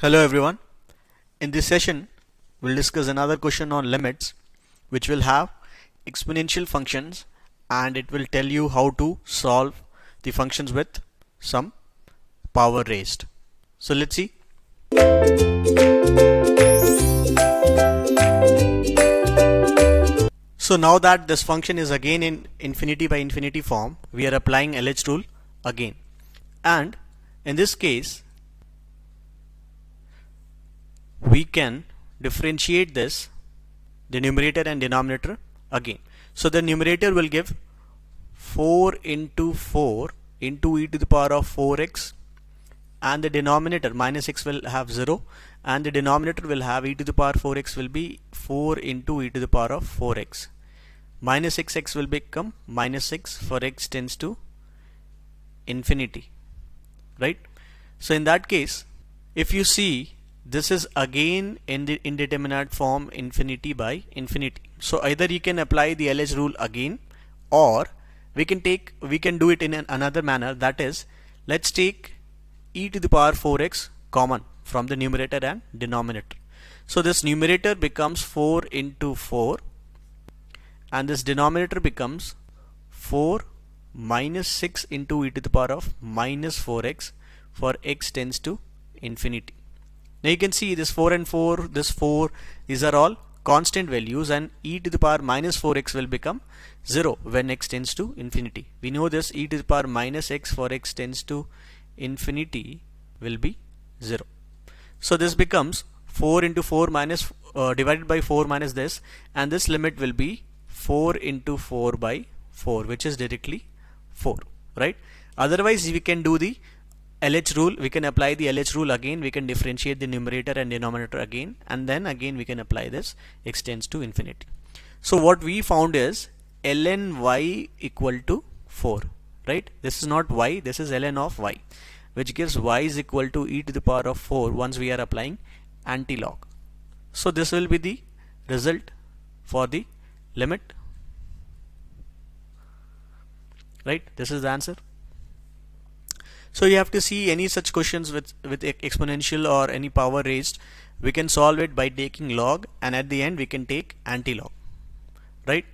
Hello everyone. In this session, we'll discuss another question on limits which will have exponential functions and it will tell you how to solve the functions with some power raised. So let's see. So now that this function is again in infinity by infinity form, we are applying LH rule again. And in this case, we can differentiate this the numerator and denominator again so the numerator will give 4 into 4 into e to the power of 4x and the denominator minus x will have 0 and the denominator will have e to the power 4x will be 4 into e to the power of 4x minus 6x will become minus 6 for x tends to infinity right so in that case if you see this is again in the indeterminate form infinity by infinity so either you can apply the LH rule again or we can take we can do it in an another manner that is let's take e to the power 4x common from the numerator and denominator so this numerator becomes 4 into 4 and this denominator becomes 4 minus 6 into e to the power of minus 4x for x tends to infinity now you can see this 4 and 4, this 4, these are all constant values and e to the power minus 4x will become 0 when x tends to infinity. We know this e to the power minus x for x tends to infinity will be 0. So this becomes 4 into 4 minus uh, divided by 4 minus this and this limit will be 4 into 4 by 4 which is directly 4 right otherwise we can do the LH rule we can apply the LH rule again we can differentiate the numerator and denominator again and then again we can apply this extends to infinity so what we found is ln y equal to 4 right this is not y this is ln of y which gives y is equal to e to the power of 4 once we are applying anti-log so this will be the result for the limit right this is the answer so you have to see any such questions with, with exponential or any power raised. We can solve it by taking log and at the end we can take anti-log, right?